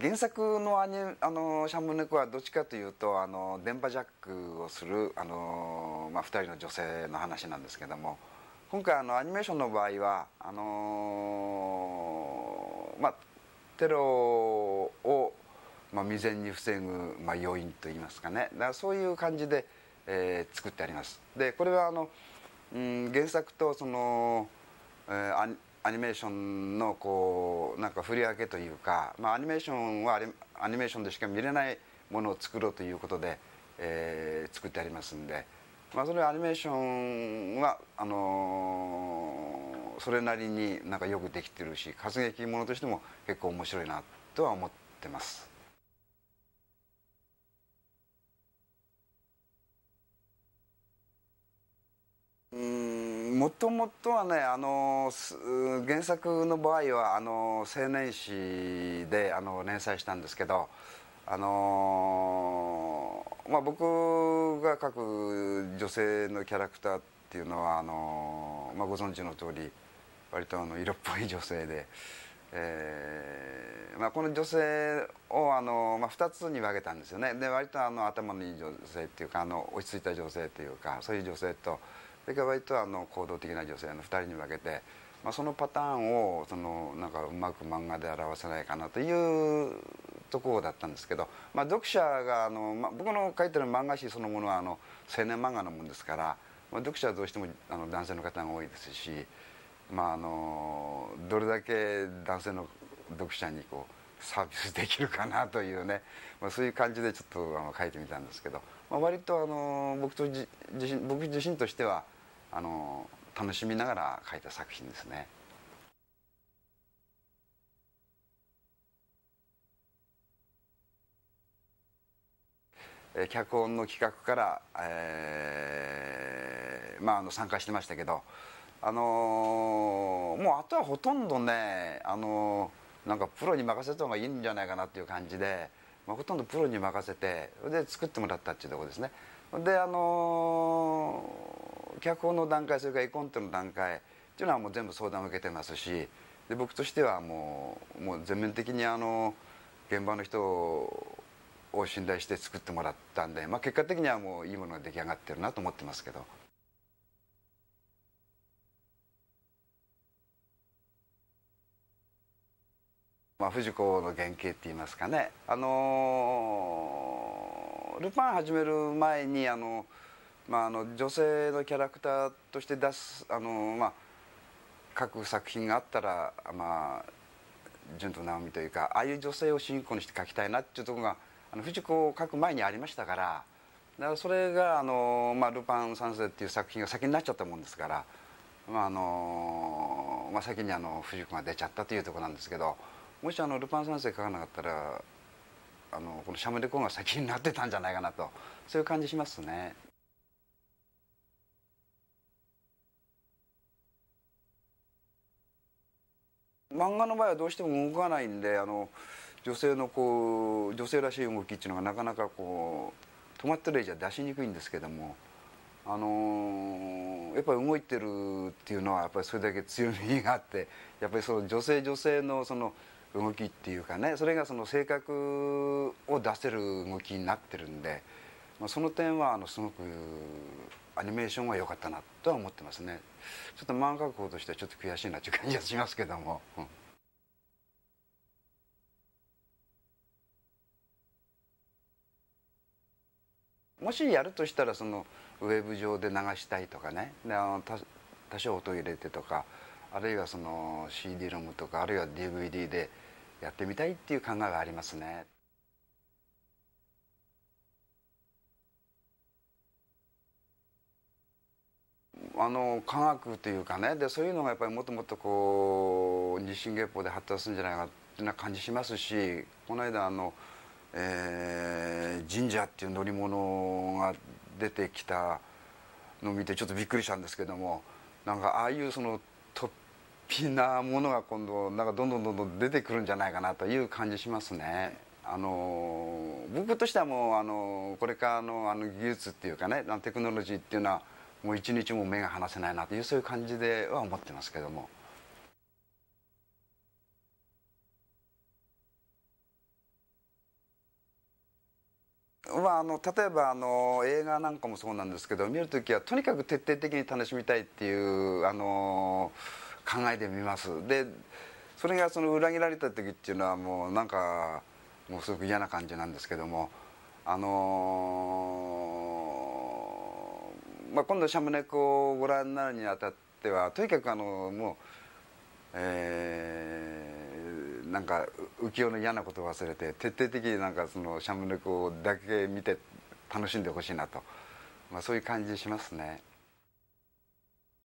原作のアニメあのシャムボネコはどっちかというとあの電波ジャックをするあの、まあ、2人の女性の話なんですけども今回あのアニメーションの場合はあのまあ、テロを、まあ、未然に防ぐ、まあ、要因といいますかねだからそういう感じで、えー、作ってあります。でこれはあの、うん、原作とその、えーアニメーションのこうなんか振り分けというか、まあ、アニメーションはアニメーションでしか見れないものを作ろうということで、えー、作ってありますんで、まあ、それはアニメーションはあのー、それなりになんかよくできてるし活劇ものとしても結構面白いなとは思ってます。もともとはねあの原作の場合はあの青年誌であの連載したんですけどあのまあ、僕が書く女性のキャラクターっていうのはあの、まあ、ご存知の通り割とあの色っぽい女性で、えーまあ、この女性をあの、まあ、2つに分けたんですよねで割とあの頭のいい女性っていうかあの落ち着いた女性っていうかそういう女性と。でか割とあの行動的な女性の2人に分けて、まあ、そのパターンをそのなんかうまく漫画で表せないかなというところだったんですけど、まあ、読者があの、まあ、僕の書いてる漫画誌そのものはあの青年漫画のもんですから、まあ、読者はどうしてもあの男性の方が多いですし、まあ、あのどれだけ男性の読者にこうサービスできるかなというね、まあ、そういう感じでちょっとあの書いてみたんですけど、まあ、割とあの僕とじ自身僕自身としてはあの楽しみながら書いた作品ですね。脚本の企画から、えーまあ、あの参加してましたけど、あのー、もうあとはほとんどね、あのーなんかプロに任せた方がいいんじゃないかなっていう感じで、まあ、ほとんどプロに任せてで作ってもらったっていうとこですねであのー、脚本の段階それから絵コンテの段階っていうのはもう全部相談を受けてますしで僕としてはもうもう全面的にあの現場の人を信頼して作ってもらったんで、まあ、結果的にはもういいものが出来上がってるなと思ってますけど。まあ、藤子の原型って言いますかね、あのー、ルパン始める前にあの、まあ、あの女性のキャラクターとして出す、あのー、まあ、各作品があったら、まあ、純と直美というかああいう女性を主人公にして書きたいなっていうところがあの藤子を書く前にありましたから。だからそれが、あのー、まあ「ルパン三世」っていう作品が先になっちゃったもんですから、まああのまあ、先にあの藤子が出ちゃったというところなんですけど。もしあのルパン三世書かなかったらあのこの「シャムデコが先になってたんじゃないかなとそういう感じしますね。漫画の場合はどうしても動かないんであの女性のこう女性らしい動きっていうのがなかなかこう止まってる絵じゃ出しにくいんですけども。あのー、やっぱり動いてるっていうのはやっぱりそれだけ強みがあってやっぱりその女性女性のその動きっていうかねそれがその性格を出せる動きになってるんで、まあ、その点はあのすごくアニメーションは良かったなとは思ってますねちょっと漫画校としてはちょっと悔しいなっていう感じはしますけども。もしやるとしたらそのウェブ上で流したいとかねであの多少音入れてとかあるいはその CD ロムとかあるいは DVD でやってみたいっていう考えがありますね。あの科学というかねでそういうのがやっぱりもっともっとこう日進月歩で発達するんじゃないかっていうな感じしますしこの間あの、えー、神社っていう乗り物が出てきたのを見てちょっとびっくりしたんですけどもなんかああいうその突ピなものが今度なんかどんどんどんどん出てくるんじゃないかなという感じしますね。あの僕としてはもうあのこれからのあの技術っていうかねテクノロジーっていうのはもう一日も目が離せないなというそういう感じでは思ってますけども。まあ、あの例えばあの映画なんかもそうなんですけど見る時はとにかく徹底的に楽しみたいっていうあのー考えてみますでそれがその裏切られた時っていうのはもうなんかもうすごく嫌な感じなんですけどもあのー、まあ、今度「シャムネコ」をご覧になるにあたってはとにかくあのもうえー、なんか浮世の嫌なことを忘れて徹底的になんかそのシャムネコだけ見て楽しんでほしいなと、まあ、そういう感じしますね。